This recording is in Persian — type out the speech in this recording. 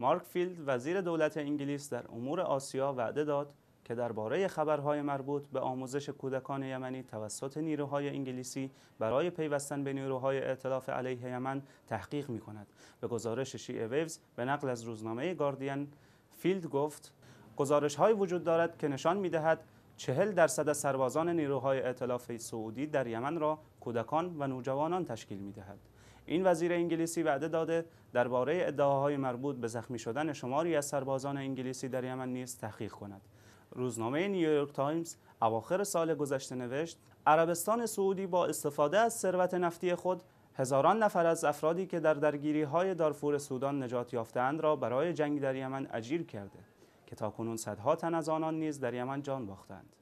مارک فیلد وزیر دولت انگلیس در امور آسیا وعده داد که درباره خبرهای مربوط به آموزش کودکان یمنی توسط نیروهای انگلیسی برای پیوستن به نیروهای اعتلاف علیه یمن تحقیق می کند. به گزارش شیعه ویوز به نقل از روزنامه گاردین فیلد گفت گزارش های وجود دارد که نشان می دهد چهل درصد سربازان نیروهای اعتلاف سعودی در یمن را کودکان و نوجوانان تشکیل می دهد. این وزیر انگلیسی وعده داده درباره ادعاهای مربوط به زخمی شدن شماری از سربازان انگلیسی در یمن نیز تحقیق کند روزنامه نیویورک تایمز اواخر سال گذشته نوشت عربستان سعودی با استفاده از ثروت نفتی خود هزاران نفر از افرادی که در درگیری های دارفور سودان نجات یافتند را برای جنگ در یمن اجیر کرده که تا کنون صدها تن از آنان نیز در یمن جان باختند